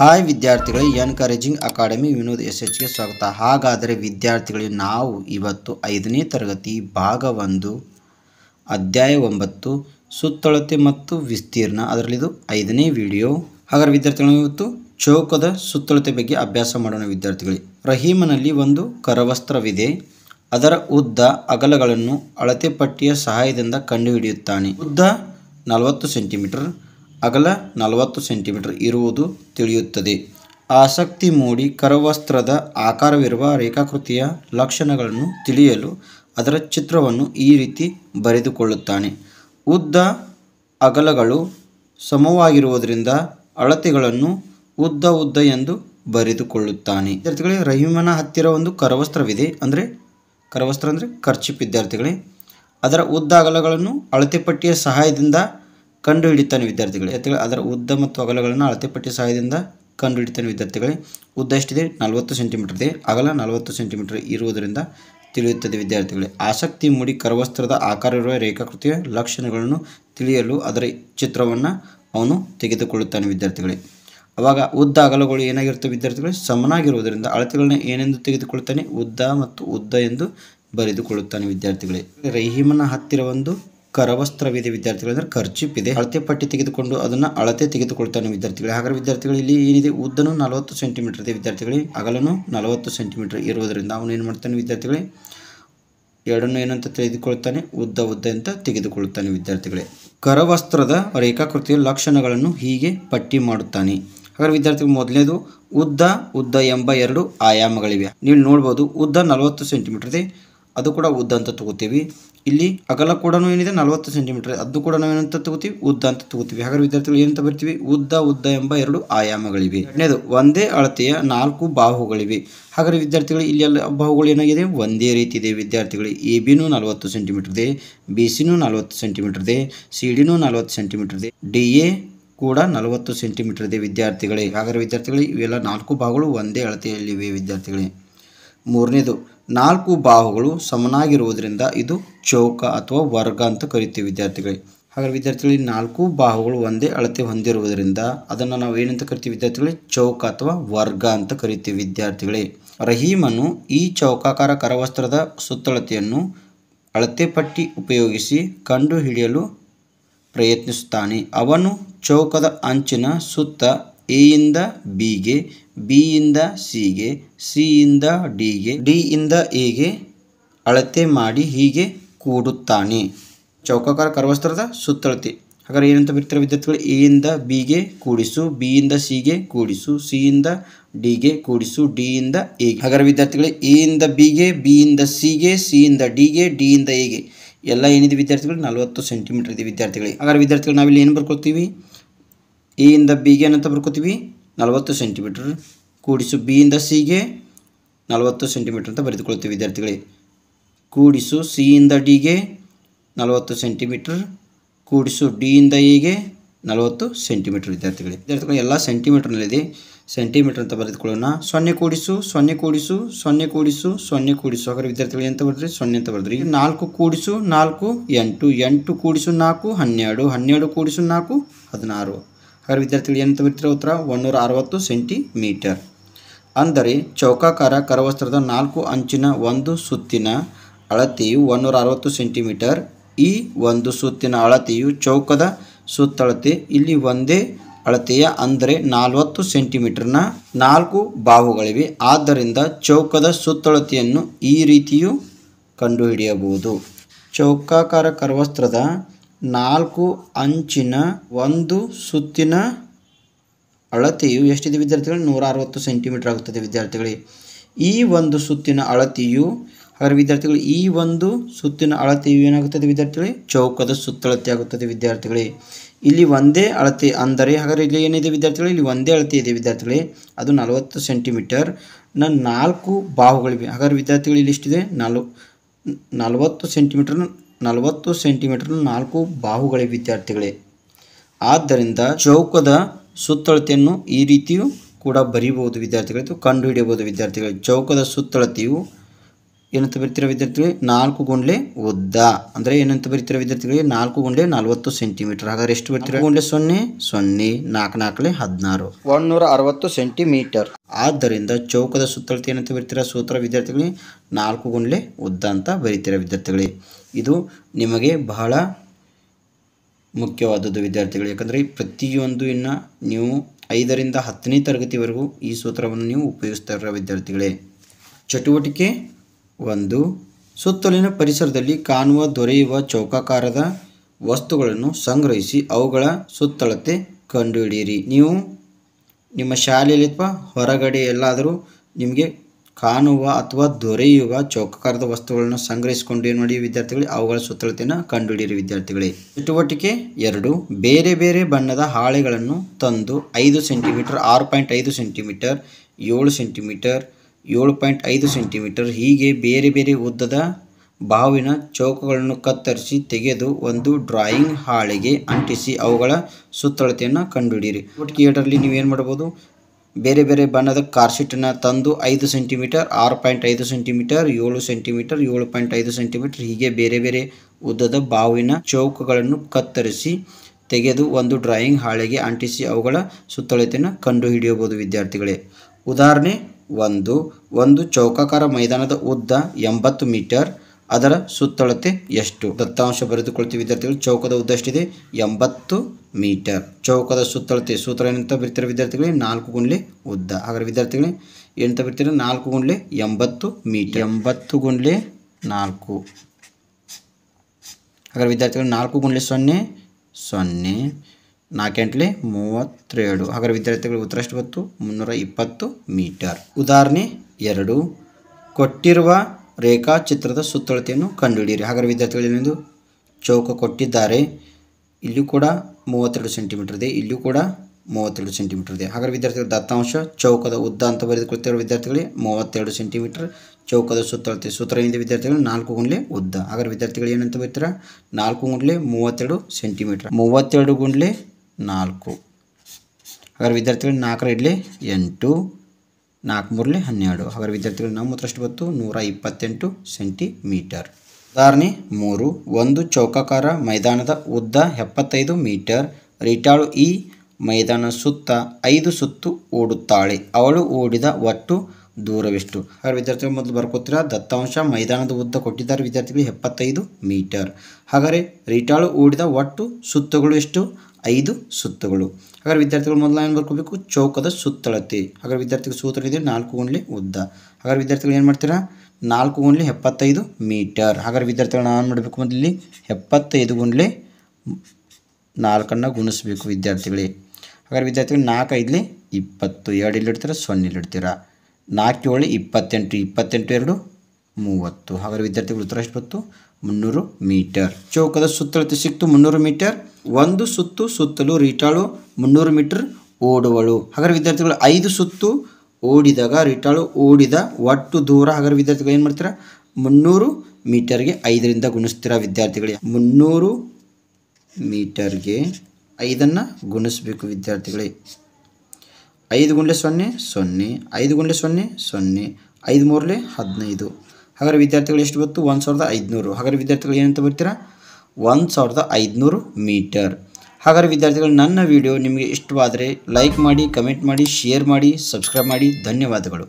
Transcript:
hi ವಿದ್ಯಾರ್ಥಿಗಳು encouraging academy Vinod S ಗೆ ಸ್ವಾಗತ ಹಾಗಾದರೆ ವಿದ್ಯಾರ್ಥಿಗಳಿಗೆ ನಾವು ಇವತ್ತು ಐದನೇ ತರಗತಿ ಭಾಗ ಒಂದು ಅಧ್ಯಾಯ ಒಂಬತ್ತು ಸುತ್ತಳತೆ ಮತ್ತು ವಿಸ್ತೀರ್ಣ ಅದರಲ್ಲಿದು ಐದನೇ ವಿಡಿಯೋ ಹಾಗಾದ್ರೆ ವಿದ್ಯಾರ್ಥಿಗಳು ಇವತ್ತು ಚೌಕದ ಸುತ್ತಳತೆ ಬಗ್ಗೆ ಅಭ್ಯಾಸ ಮಾಡೋಣ ವಿದ್ಯಾರ್ಥಿಗಳಿಗೆ ರಹೀಮನಲ್ಲಿ ಒಂದು ಕರವಸ್ತ್ರವಿದೆ ಅದರ ಉದ್ದ ಅಗಲಗಳನ್ನು ಅಳತೆ ಪಟ್ಟಿಯ ಸಹಾಯದಿಂದ ಕಂಡುಹಿಡಿಯುತ್ತಾನೆ ಉದ್ದ ನಲವತ್ತು ಸೆಂಟಿಮೀಟರ್ ಅಗಲ ನಲವತ್ತು ಸೆಂಟಿಮೀಟರ್ ಇರುವುದು ತಿಳಿಯುತ್ತದೆ ಆಸಕ್ತಿ ಮೂಡಿ ಕರವಸ್ತ್ರದ ಆಕಾರವಿರುವ ರೇಖಾಕೃತಿಯ ಲಕ್ಷಣಗಳನ್ನು ತಿಳಿಯಲು ಅದರ ಚಿತ್ರವನ್ನು ಈ ರೀತಿ ಬರೆದುಕೊಳ್ಳುತ್ತಾನೆ ಉದ್ದ ಅಗಲಗಳು ಸಮವಾಗಿರುವುದರಿಂದ ಅಳತೆಗಳನ್ನು ಉದ್ದ ಉದ್ದ ಎಂದು ಬರೆದುಕೊಳ್ಳುತ್ತಾನೆ ವಿದ್ಯಾರ್ಥಿಗಳೇ ರಹಿಮನ ಹತ್ತಿರ ಒಂದು ಕರವಸ್ತ್ರವಿದೆ ಅಂದರೆ ಕರವಸ್ತ್ರ ಅಂದರೆ ಖರ್ಚಿಪ್ ವಿದ್ಯಾರ್ಥಿಗಳೇ ಅದರ ಉದ್ದ ಅಗಲಗಳನ್ನು ಅಳತೆ ಪಟ್ಟಿಯ ಸಹಾಯದಿಂದ ಕಂಡು ಹಿಡಿತಾನೆ ವಿದ್ಯಾರ್ಥಿಗಳು ಅದರ ಉದ್ದ ಮತ್ತು ಅಗಲಗಳನ್ನು ಅಳತೆಪಟ್ಟಿ ಸಹಾಯದಿಂದ ಕಂಡು ಹಿಡಿತಾನೆ ವಿದ್ಯಾರ್ಥಿಗಳು ಉದ್ದ ಎಷ್ಟಿದೆ ನಲವತ್ತು ಸೆಂಟಿಮೀಟರ್ ಇದೆ ಅಗಲ ನಲವತ್ತು ಸೆಂಟಿಮೀಟರ್ ಇರುವುದರಿಂದ ತಿಳಿಯುತ್ತದೆ ವಿದ್ಯಾರ್ಥಿಗಳೇ ಆಸಕ್ತಿ ಮೂಡಿ ಕರವಸ್ತ್ರದ ಆಕಾರವಿರುವ ರೇಖಾಕೃತಿಯ ಲಕ್ಷಣಗಳನ್ನು ತಿಳಿಯಲು ಅದರ ಚಿತ್ರವನ್ನು ಅವನು ತೆಗೆದುಕೊಳ್ಳುತ್ತಾನೆ ವಿದ್ಯಾರ್ಥಿಗಳೇ ಅವಾಗ ಉದ್ದ ಅಗಲಗಳು ಏನಾಗಿರುತ್ತವೆ ವಿದ್ಯಾರ್ಥಿಗಳು ಸಮನಾಗಿರುವುದರಿಂದ ಅಳತೆಗಳನ್ನ ಏನೆಂದು ತೆಗೆದುಕೊಳ್ಳುತ್ತಾನೆ ಉದ್ದ ಮತ್ತು ಉದ್ದ ಎಂದು ಬರೆದುಕೊಳ್ಳುತ್ತಾನೆ ವಿದ್ಯಾರ್ಥಿಗಳೇ ರಹೀಮನ ಹತ್ತಿರ ಒಂದು ಕರವಸ್ತ್ರವಿದೆ ವಿದ್ಯಾರ್ಥಿಗಳು ಅಂದ್ರೆ ಖರ್ಚಿಪ್ ಇದೆ ಅಳತೆ ಪಟ್ಟಿ ತೆಗೆದುಕೊಂಡು ಅದನ್ನ ಅಳತೆ ತೆಗೆದುಕೊಳ್ತಾನೆ ವಿದ್ಯಾರ್ಥಿಗಳು ಹಾಗಾದ್ರೆ ವಿದ್ಯಾರ್ಥಿಗಳು ಇಲ್ಲಿ ಏನಿದೆ ಉದ್ದನು ನಲವತ್ತು ಸೆಂಟಿಮೀಟರ್ ಇದೆ ವಿದ್ಯಾರ್ಥಿಗಳಿಗೆ ಅಗಲನು ನಲವತ್ತು ಸೆಂಟಿಮೀಟರ್ ಇರುವುದರಿಂದ ಅವನು ಏನು ಮಾಡ್ತಾನೆ ವಿದ್ಯಾರ್ಥಿಗಳೇ ಎರಡನ್ನು ಏನಂತ ತೆಗೆದುಕೊಳ್ತಾನೆ ಉದ್ದ ಉದ್ದ ಅಂತ ತೆಗೆದುಕೊಳ್ಳುತ್ತಾನೆ ವಿದ್ಯಾರ್ಥಿಗಳೇ ಕರವಸ್ತ್ರದ ರೇಖಾಕೃತಿಯ ಲಕ್ಷಣಗಳನ್ನು ಹೀಗೆ ಪಟ್ಟಿ ಮಾಡುತ್ತಾನೆ ಹಾಗಾದ್ರೆ ವಿದ್ಯಾರ್ಥಿಗಳು ಮೊದಲನೇದು ಉದ್ದ ಉದ್ದ ಎಂಬ ಎರಡು ಆಯಾಮಗಳಿವೆ ನೀವು ನೋಡ್ಬೋದು ಉದ್ದ ನಲವತ್ತು ಸೆಂಟಿಮೀಟರ್ ಇದೆ ಅದು ಕೂಡ ಉದ್ದ ಅಂತ ತಗೋತೀವಿ ಇಲ್ಲಿ ಅಗಲ ಕೂಡ ಏನಿದೆ ನಲವತ್ತು ಸೆಂಟಿಮೀಟರ್ ಅದು ಕೂಡ ನಾವು ಏನಂತ ತಗೋತೀವಿ ಉದ್ದ ಅಂತ ತಗೋತೀವಿ ಹಾಗಾದ್ರೆ ವಿದ್ಯಾರ್ಥಿಗಳು ಏನಂತ ಬರ್ತೀವಿ ಉದ್ದ ಉದ್ದ ಎಂಬ ಎರಡು ಆಯಾಮಗಳಿವೆ ಎರಡನೇದು ಒಂದೇ ಅಳತೆಯ ನಾಲ್ಕು ಬಾಹುಗಳಿವೆ ಹಾಗಾದ್ರೆ ವಿದ್ಯಾರ್ಥಿಗಳು ಇಲ್ಲಿ ಎಲ್ಲ ಬಾಹುಗಳು ಏನಾಗಿದೆ ಒಂದೇ ರೀತಿ ಇದೆ ವಿದ್ಯಾರ್ಥಿಗಳು ಎ ಬಿನೂ ನಲವತ್ತು ಸೆಂಟಿಮೀಟರ್ ಇದೆ ಬಿ ಸಿನೂ ನಲವತ್ತು ಸೆಂಟಿಮೀಟರ್ ಇದೆ ಸಿ ಡಿನೂ ನಲವತ್ತು ಸೆಂಟಿಮೀಟರ್ ಇದೆ ಡಿ ಎ ಕೂಡ ನಲವತ್ತು ಸೆಂಟಿಮೀಟರ್ ಇದೆ ವಿದ್ಯಾರ್ಥಿಗಳೇ ಹಾಗಾದ್ರೆ ವಿದ್ಯಾರ್ಥಿಗಳು ಇವೆಲ್ಲ ನಾಲ್ಕು ಬಾಹುಗಳು ಒಂದೇ ಅಳತೆಯಲ್ಲಿವೆ ವಿದ್ಯಾರ್ಥಿಗಳೇ ಮೂರನೇದು ನಾಲ್ಕು ಬಾಹುಗಳು ಸಮನಾಗಿರುವುದರಿಂದ ಇದು ಚೌಕ ಅಥವಾ ವರ್ಗ ಅಂತ ಕರಿತೀವಿ ವಿದ್ಯಾರ್ಥಿಗಳಿಗೆ ಹಾಗಾದ್ರೆ ವಿದ್ಯಾರ್ಥಿಗಳಿಗೆ ನಾಲ್ಕು ಬಾಹುಗಳು ಒಂದೇ ಅಳತೆ ಹೊಂದಿರುವುದರಿಂದ ಅದನ್ನು ನಾವು ಏನಂತ ಕರಿತೀವಿ ವಿದ್ಯಾರ್ಥಿಗಳಿಗೆ ಚೌಕ ಅಥವಾ ವರ್ಗ ಅಂತ ಕರಿತೀವಿ ವಿದ್ಯಾರ್ಥಿಗಳೇ ರಹೀಮನು ಈ ಚೌಕಾಕಾರ ಕರವಸ್ತ್ರದ ಸುತ್ತಳತೆಯನ್ನು ಅಳತೆ ಪಟ್ಟಿ ಉಪಯೋಗಿಸಿ ಕಂಡುಹಿಡಿಯಲು ಪ್ರಯತ್ನಿಸುತ್ತಾನೆ ಅವನು ಚೌಕದ ಅಂಚಿನ ಸುತ್ತ ಇಂದ ಬಿಗೆ ಬಿಯಿಂದ ಸಿಗೆ ಸಿಯಿಂದ ಡಿಗೆ ಡಿಯಿಂದ ಎಗೆ ಅಳತೆ ಮಾಡಿ ಹೀಗೆ ಕೂಡುತ್ತಾನೆ ಚೌಕಾಕಾರ ಕರವಸ್ತ್ರದ ಸುತ್ತಳತೆ ಹಾಗಾದ್ರೆ ಏನಂತ ಬಿಡ್ತಾರೆ ವಿದ್ಯಾರ್ಥಿಗಳು ಎಯಿಂದ ಬಿಗೆ ಕೂಡಿಸು ಬಿಯಿಂದ ಸಿಗೆ ಕೂಡಿಸು ಸಿಯಿಂದ ಡಿಗೆ ಕೂಡಿಸು ಡಿಯಿಂದ ಎಗೆ ಹಾಗಾದ್ರೆ ವಿದ್ಯಾರ್ಥಿಗಳು ಎಯಿಂದ ಬಿಗೆ ಬಿಯಿಂದ ಸಿಗೆ ಸಿಯಿಂದ ಡಿಗೆ ಡಿಯಿಂದ ಎಗೆ ಎಲ್ಲ ಏನಿದೆ ವಿದ್ಯಾರ್ಥಿಗಳು ನಲವತ್ತು ಸೆಂಟಿಮೀಟರ್ ಇದೆ ವಿದ್ಯಾರ್ಥಿಗಳಿಗೆ ಹಾಗಾದ್ರೆ ವಿದ್ಯಾರ್ಥಿಗಳು ನಾವಿಲ್ಲಿ ಏನು ಬರ್ಕೊಳ್ತೀವಿ ಎ ಇಂದ ಬಿಗೆ ಏನಂತ ಬರ್ಕೋತೀವಿ ನಲವತ್ತು ಸೆಂಟಿಮೀಟ್ರ್ ಕೂಡಿಸು ಬಿ ಇಂದ ಸಿಗೆ ನಲವತ್ತು ಸೆಂಟಿಮೀಟ್ರ್ ಅಂತ ಬರೆದುಕೊಳ್ತೀವಿ ವಿದ್ಯಾರ್ಥಿಗಳಿಗೆ ಕೂಡಿಸು ಸಿ ಇಂದ ಡಿಗೆ ನಲವತ್ತು ಸೆಂಟಿಮೀಟ್ರ್ ಕೂಡಿಸು ಡಿ ಇಂದ ಎಗೆ ನಲವತ್ತು ಸೆಂಟಿಮೀಟ್ರ್ ವಿದ್ಯಾರ್ಥಿಗಳೇ ವಿದ್ಯಾರ್ಥಿಗಳು ಎಲ್ಲ ಸೆಂಟಿಮೀಟ್ರ್ನಲ್ಲಿದೆ ಸೆಂಟಿಮೀಟ್ರ್ ಅಂತ ಬರೆದುಕೊಳ್ಳೋಣ ಸೊನ್ನೆ ಕೂಡಿಸು ಸೊನ್ನೆ ಕೂಡಿಸು ಸೊನ್ನೆ ಕೂಡಿಸು ಸೊನ್ನೆ ಕೂಡಿಸು ಹಾಗಾದ್ರೆ ವಿದ್ಯಾರ್ಥಿಗಳು ಎಂತ ಬರೆದ್ರಿ ಸೊನ್ನೆ ಅಂತ ಬರೆದ್ರಿ ನಾಲ್ಕು ಕೂಡಿಸು ನಾಲ್ಕು ಎಂಟು ಎಂಟು ಕೂಡಿಸು ನಾಲ್ಕು ಹನ್ನೆರಡು ಹನ್ನೆರಡು ಕೂಡಿಸು ನಾಲ್ಕು ಹದಿನಾರು ಹಾಗಾದ್ರೆ ವಿದ್ಯಾರ್ಥಿಗಳು ಏನು ಬರ್ತಿರೋ ಉತ್ತರ ಒಂದೂರ ಅರವತ್ತು ಸೆಂಟಿಮೀಟರ್ ಅಂದರೆ ಚೌಕಾಕಾರ ಕರವಸ್ತ್ರದ ನಾಲ್ಕು ಅಂಚಿನ ಒಂದು ಸುತ್ತಿನ ಅಳತೆಯು ಒನ್ನೂರ ಅರವತ್ತು ಸೆಂಟಿಮೀಟರ್ ಈ ಒಂದು ಸುತ್ತಿನ ಅಳತೆಯು ಚೌಕದ ಸುತ್ತಳತೆ ಇಲ್ಲಿ ಒಂದೇ ಅಳತೆಯ ಅಂದರೆ ನಾಲ್ವತ್ತು ಸೆಂಟಿಮೀಟರ್ನ ನಾಲ್ಕು ಬಾಹುಗಳಿವೆ ಆದ್ದರಿಂದ ಚೌಕದ ಸುತ್ತಳತೆಯನ್ನು ಈ ರೀತಿಯು ಕಂಡುಹಿಡಿಯಬಹುದು ಚೌಕಾಕಾರ ಕರವಸ್ತ್ರದ ನಾಲ್ಕು ಅಂಚಿನ ಒಂದು ಸುತ್ತಿನ ಅಳತೆಯು ಎಷ್ಟಿದೆ ವಿದ್ಯಾರ್ಥಿಗಳು ನೂರ ಅರವತ್ತು ಸೆಂಟಿಮೀಟರ್ ಆಗುತ್ತದೆ ವಿದ್ಯಾರ್ಥಿಗಳೇ ಈ ಒಂದು ಸುತ್ತಿನ ಅಳತೆಯು ಹಾಗಾದರೆ ವಿದ್ಯಾರ್ಥಿಗಳು ಈ ಒಂದು ಸುತ್ತಿನ ಅಳತೆಯು ಏನಾಗುತ್ತದೆ ವಿದ್ಯಾರ್ಥಿಗಳೇ ಚೌಕದ ಸುತ್ತಳತೆ ಆಗುತ್ತದೆ ವಿದ್ಯಾರ್ಥಿಗಳೇ ಇಲ್ಲಿ ಒಂದೇ ಅಳತೆ ಅಂದರೆ ಹಾಗಾದರೆ ಇಲ್ಲಿ ಏನಿದೆ ವಿದ್ಯಾರ್ಥಿಗಳು ಇಲ್ಲಿ ಒಂದೇ ಅಳತೆ ಇದೆ ವಿದ್ಯಾರ್ಥಿಗಳೇ ಅದು ನಲವತ್ತು ಸೆಂಟಿಮೀಟರ್ ನ ನಾಲ್ಕು ಬಾಹುಗಳಿವೆ ಹಾಗಾದರೆ ವಿದ್ಯಾರ್ಥಿಗಳು ಇಲ್ಲಿ ಎಷ್ಟಿದೆ ನಾಲ್ಕು ನಲವತ್ತು ಸೆಂಟಿಮೀಟರ್ನ ನಲವತ್ತು ಸೆಂಟಿಮೀಟರ್ ನಾಲ್ಕು ಬಾಹುಗಳ ವಿದ್ಯಾರ್ಥಿಗಳೇ ಆದ್ದರಿಂದ ಚೌಕದ ಸುತ್ತಳತೆಯನ್ನು ಈ ರೀತಿಯೂ ಕೂಡ ಬರೀಬಹುದು ವಿದ್ಯಾರ್ಥಿಗಳು ಕಂಡುಹಿಡಿಯಬಹುದು ವಿದ್ಯಾರ್ಥಿಗಳು ಚೌಕದ ಸುತ್ತಳತೆಯು ಏನಂತ ಬರಿತೀರ ವಿದ್ಯಾರ್ಥಿಗಳಿಗೆ ನಾಲ್ಕು ಗುಂಡ್ಲೆ ಉದ್ದ ಅಂದರೆ ಏನಂತ ಬರೀತಿರೋ ವಿದ್ಯಾರ್ಥಿಗಳಿಗೆ ನಾಲ್ಕು ಗುಂಡ್ಲೆ ನಲ್ವತ್ತು ಸೆಂಟಿಮೀಟರ್ ಹಾಗಾದ್ರೆ ಎಷ್ಟು ಬರ್ತೀರ ಗುಂಡ್ಲೆ ಸೊನ್ನೆ ಸೊನ್ನೆ ನಾಲ್ಕು ನಾಲ್ಕಲೆ ಹದಿನಾರು ಒಂದುನೂರ ಅರವತ್ತು ಸೆಂಟಿಮೀಟರ್ ಆದ್ದರಿಂದ ಚೌಕದ ಸುತ್ತಳತೆ ಏನಂತ ಬರಿತೀರ ಸೂತ್ರ ವಿದ್ಯಾರ್ಥಿಗಳಿಗೆ ನಾಲ್ಕು ಗುಂಡ್ಲೆ ಉದ್ದ ಅಂತ ಬರಿತೀರ ವಿದ್ಯಾರ್ಥಿಗಳಿಗೆ ಇದು ನಿಮಗೆ ಬಹಳ ಮುಖ್ಯವಾದದ್ದು ವಿದ್ಯಾರ್ಥಿಗಳು ಯಾಕಂದರೆ ಪ್ರತಿಯೊಂದು ಇನ್ನು ನೀವು ಐದರಿಂದ ಹತ್ತನೇ ತರಗತಿವರೆಗೂ ಈ ಸೂತ್ರವನ್ನು ನೀವು ಉಪಯೋಗಿಸ್ತಾ ಇರೋ ವಿದ್ಯಾರ್ಥಿಗಳೇ ಚಟುವಟಿಕೆ ಒಂದು ಸುತ್ತಲಿನ ಪರಿಸರದಲ್ಲಿ ಕಾಣುವ ದೊರೆಯುವ ಚೌಕಾಕಾರದ ವಸ್ತುಗಳನ್ನು ಸಂಗ್ರಹಿಸಿ ಅವುಗಳ ಸುತ್ತಳತೆ ಕಂಡುಹಿಡಿಯಿರಿ ನೀವು ನಿಮ್ಮ ಶಾಲೆಯಲ್ಲಿ ಅಥವಾ ಹೊರಗಡೆ ಎಲ್ಲಾದರೂ ನಿಮಗೆ ಕಾಣುವ ಅಥವಾ ದೊರೆಯುವ ಚೌಕಾಕಾರದ ವಸ್ತುಗಳನ್ನು ಸಂಗ್ರಹಿಸಿಕೊಂಡು ಏನು ಮಾಡಿ ವಿದ್ಯಾರ್ಥಿಗಳಿಗೆ ಅವುಗಳ ಸುತ್ತಳತೆಯನ್ನು ಕಂಡುಹಿಡಿಯಿರಿ ವಿದ್ಯಾರ್ಥಿಗಳೇ ಚಟುವಟಿಕೆ ಎರಡು ಬೇರೆ ಬೇರೆ ಬಣ್ಣದ ಹಾಳೆಗಳನ್ನು ತಂದು ಐದು ಸೆಂಟಿಮೀಟರ್ ಆರು ಪಾಯಿಂಟ್ ಐದು ಸೆಂಟಿಮೀಟರ್ ಏಳು ಸೆಂಟಿಮೀಟರ್ ಏಳು ಪಾಯಿಂಟ್ ಐದು ಸೆಂಟಿಮೀಟರ್ ಹೀಗೆ ಬೇರೆ ಬೇರೆ ಉದ್ದದ ಬಾವಿನ ಚೌಕಗಳನ್ನು ಕತ್ತರಿಸಿ ತೆಗೆದು ಒಂದು ಡ್ರಾಯಿಂಗ್ ಹಾಳೆಗೆ ಅಂಟಿಸಿ ಅವುಗಳ ಸುತ್ತಳತೆಯನ್ನು ಕಂಡುಹಿಡಿಯಿರಿ ಕಿಯೇಟರಲ್ಲಿ ನೀವೇನು ಮಾಡ್ಬೋದು ಬೇರೆ ಬೇರೆ ಬಣ್ಣದ ಕಾರ್ಶೀಟನ್ನು ತಂದು ಐದು ಸೆಂಟಿಮೀಟರ್ ಆರು ಪಾಯಿಂಟ್ ಐದು ಸೆಂಟಿಮೀಟರ್ ಏಳು ಸೆಂಟಿಮೀಟರ್ ಏಳು ಪಾಯಿಂಟ್ ಐದು ಸೆಂಟಿಮೀಟರ್ ಹೀಗೆ ಬೇರೆ ಬೇರೆ ಉದ್ದದ ಬಾವಿನ ಚೌಕಗಳನ್ನು ಕತ್ತರಿಸಿ ತೆಗೆದು ಒಂದು ಡ್ರಾಯಿಂಗ್ ಹಾಳೆಗೆ ಅಂಟಿಸಿ ಅವುಗಳ ಸುತ್ತಳತೆಯನ್ನು ಕಂಡುಹಿಡಿಯಬಹುದು ವಿದ್ಯಾರ್ಥಿಗಳೇ ಉದಾಹರಣೆ ಒಂದು ಒಂದು ಚೌಕಾಕಾರ ಮೈದಾನದ ಉದ್ದ ಎಂಬತ್ತು ಮೀಟರ್ ಅದರ ಸುತ್ತಳತೆ ಎಷ್ಟು ದತ್ತಾಂಶ ಬರೆದುಕೊಳ್ತೀವಿ ವಿದ್ಯಾರ್ಥಿಗಳು ಚೌಕದ ಉದ್ದ ಎಷ್ಟಿದೆ ಎಂಬತ್ತು ಮೀಟರ್ ಚೌಕದ ಸುತ್ತಳತೆ ಸೂತ್ರ ಏನಂತ ಬರೀತಾರೆ ವಿದ್ಯಾರ್ಥಿಗಳೇ ನಾಲ್ಕು ಗುಂಡ್ಲೆ ಉದ್ದ ಹಾಗಾದ್ರೆ ವಿದ್ಯಾರ್ಥಿಗಳೇ ಎಂತ ಬರ್ತೀರ ನಾಲ್ಕು ಗುಂಡ್ಲೆ ಎಂಬತ್ತು ಮೀಟರ್ ಎಂಬತ್ತು ಗುಂಡ್ಲೆ ನಾಲ್ಕು ಹಾಗಾದ್ರೆ ವಿದ್ಯಾರ್ಥಿಗಳು ನಾಲ್ಕು ಗುಂಡ್ಲೆ ಸೊನ್ನೆ ಸೊನ್ನೆ ನಾಲ್ಕೆಂಟ್ಲಿ ಮೂವತ್ತೆರಡು ಹಾಗಾದರೆ ವಿದ್ಯಾರ್ಥಿಗಳು ಉತ್ತರ ಎಷ್ಟು ಬಂತು ಮುನ್ನೂರ ಇಪ್ಪತ್ತು ಮೀಟರ್ ಉದಾಹರಣೆ ಎರಡು ಕೊಟ್ಟಿರುವ ರೇಖಾಚಿತ್ರದ ಸುತ್ತಳತೆಯನ್ನು ಕಂಡುಹಿಡಿಯಿರಿ ಹಾಗಾದರೆ ವಿದ್ಯಾರ್ಥಿಗಳು ಏನೆಂದು ಚೌಕ ಕೊಟ್ಟಿದ್ದಾರೆ ಇಲ್ಲಿ ಕೂಡ ಮೂವತ್ತೆರಡು ಸೆಂಟಿಮೀಟರ್ ಇದೆ ಇಲ್ಲಿಯೂ ಕೂಡ ಮೂವತ್ತೆರಡು ಸೆಂಟಿಮೀಟರ್ ಇದೆ ಹಾಗಾದರೆ ವಿದ್ಯಾರ್ಥಿಗಳ ದತ್ತಾಂಶ ಚೌಕದ ಉದ್ದ ಅಂತ ಬರೆದುಕೊಳ್ತಿರುವ ವಿದ್ಯಾರ್ಥಿಗಳೇ ಮೂವತ್ತೆರಡು ಸೆಂಟಿಮೀಟರ್ ಚೌಕದ ಸುತ್ತಳತೆ ಸೂತ್ರ ಏನಿದೆ ವಿದ್ಯಾರ್ಥಿಗಳು ನಾಲ್ಕು ಗುಂಡ್ಲೆ ಉದ್ದ ಹಾಗಾದರೆ ವಿದ್ಯಾರ್ಥಿಗಳು ಏನಂತ ಬರ್ತೀರಾ ನಾಲ್ಕು ಗುಂಡ್ಲೆ ಮೂವತ್ತೆರಡು ಸೆಂಟಿಮೀಟರ್ ಮೂವತ್ತೆರಡು ಗುಂಡ್ಲೆ ನಾಲ್ಕು ಹಾಗಾದ್ರೆ ವಿದ್ಯಾರ್ಥಿಗಳು ನಾಲ್ಕರ ಇಡ್ಲಿ ಎಂಟು ನಾಲ್ಕು ಮೂರಲಿ ಹನ್ನೆರಡು ಹಾಗಾದ್ರೆ ವಿದ್ಯಾರ್ಥಿಗಳು ನಮ್ಮ ಬತ್ತು ನೂರ ಇಪ್ಪತ್ತೆಂಟು ಸೆಂಟಿಮೀಟರ್ ಉದಾಹರಣೆ ಮೂರು ಒಂದು ಚೌಕಾಕಾರ ಮೈದಾನದ ಉದ್ದ ಎಪ್ಪತ್ತೈದು ಮೀಟರ್ ರಿಟಾಳು ಈ ಮೈದಾನ ಸುತ್ತ ಐದು ಸುತ್ತು ಓಡುತ್ತಾಳೆ ಅವಳು ಓಡಿದ ಒಟ್ಟು ದೂರವೆಷ್ಟು ಹಾಗಾದ್ರೆ ವಿದ್ಯಾರ್ಥಿಗಳು ಮೊದಲು ಬರ್ಕೋತೀರಾ ದತ್ತಾಂಶ ಮೈದಾನದ ಉದ್ದ ಕೊಟ್ಟಿದ್ದಾರೆ ವಿದ್ಯಾರ್ಥಿಗಳು ಎಪ್ಪತ್ತೈದು ಮೀಟರ್ ಹಾಗಾದರೆ ರಿಟಾಳು ಓಡಿದ ಒಟ್ಟು ಸುತ್ತುಗಳು ಎಷ್ಟು ಐದು ಸುತ್ತುಗಳು ಹಾಗಾದ್ರೆ ವಿದ್ಯಾರ್ಥಿಗಳು ಮೊದಲು ಏನು ಬರ್ಕೋಬೇಕು ಚೌಕದ ಸುತ್ತಳತೆ ಹಾಗಾದ್ರೆ ವಿದ್ಯಾರ್ಥಿಗಳು ಸೂತ್ರ ಇದೆ ನಾಲ್ಕು ಗುಂಡ್ಲಿ ಉದ್ದ ಹಾಗಾದ್ರೆ ವಿದ್ಯಾರ್ಥಿಗಳು ಏನು ಮಾಡ್ತೀರಾ ನಾಲ್ಕು ಗುಂಡ್ಲಿ ಎಪ್ಪತ್ತೈದು ಮೀಟರ್ ಹಾಗಾದ್ರೆ ವಿದ್ಯಾರ್ಥಿಗಳನ್ನ ಏನು ಮಾಡಬೇಕು ಮೊದಲಲ್ಲಿ ಎಪ್ಪತ್ತೈದು ಗುಂಡ್ಲಿ ನಾಲ್ಕನ್ನು ಗುಣಿಸ್ಬೇಕು ವಿದ್ಯಾರ್ಥಿಗಳೇ ಹಾಗಾದ್ರೆ ವಿದ್ಯಾರ್ಥಿಗಳು ನಾಲ್ಕು ಇಪ್ಪತ್ತು ಎರಡು ಇಲ್ಲಿ ಸೊನ್ನೆ ಇಲ್ಲಿ ನಾಲ್ಕು ಏಳು ಇಪ್ಪತ್ತೆಂಟು ಇಪ್ಪತ್ತೆಂಟು ಎರಡು ಮೂವತ್ತು ಹಾಗಾದ್ರೆ ವಿದ್ಯಾರ್ಥಿಗಳು ಉತ್ತರ ಎಷ್ಟು ಬಂತು ಮುನ್ನೂರು ಮೀಟರ್ ಚೌಕದ ಸುತ್ತಳತೆ ಸಿಕ್ತು ಮುನ್ನೂರು ಮೀಟರ್ ಒಂದು ಸುತ್ತು ಸುತ್ತಲೂ ರಿಟಾಳು ಮುನ್ನೂರು ಮೀಟರ್ ಓಡುವಳು ಹಾಗಾದ್ರೆ ವಿದ್ಯಾರ್ಥಿಗಳು ಐದು ಸುತ್ತು ಓಡಿದಾಗ ರಿಟಾಳು ಓಡಿದ ಒಟ್ಟು ದೂರ ಹಾಗಾದ್ರೆ ವಿದ್ಯಾರ್ಥಿಗಳು ಏನು ಮಾಡ್ತೀರಾ ಮುನ್ನೂರು ಮೀಟರ್ಗೆ ಐದರಿಂದ ಗುಣಿಸ್ತೀರ ವಿದ್ಯಾರ್ಥಿಗಳಿಗೆ ಮುನ್ನೂರು ಮೀಟರ್ಗೆ ಐದನ್ನು ಗುಣಿಸ್ಬೇಕು ವಿದ್ಯಾರ್ಥಿಗಳೇ ಐದು ಗುಂಡ್ಲೆ ಸೊನ್ನೆ ಸೊನ್ನೆ ಐದು ಗುಂಡ್ಲೆ ಸೊನ್ನೆ ಸೊನ್ನೆ ಐದು ಮೂರಲೆ ಹದಿನೈದು ಹಾಗಾದ್ರೆ ವಿದ್ಯಾರ್ಥಿಗಳು ಎಷ್ಟು ಬತ್ತು ಒಂದು ಸಾವಿರದ ಐದುನೂರು ಹಾಗಾದ್ರೆ ವಿದ್ಯಾರ್ಥಿಗಳು ಏನಂತ ಬರ್ತೀರಾ ಒಂದು ಸಾವಿರದ ಐದುನೂರು ಮೀಟರ್ ಹಾಗಾದರೆ ವಿದ್ಯಾರ್ಥಿಗಳು ನನ್ನ ವಿಡಿಯೋ ನಿಮಗೆ ಇಷ್ಟವಾದರೆ ಲೈಕ್ ಮಾಡಿ ಕಮೆಂಟ್ ಮಾಡಿ ಶೇರ್ ಮಾಡಿ ಸಬ್ಸ್ಕ್ರೈಬ್ ಮಾಡಿ ಧನ್ಯವಾದಗಳು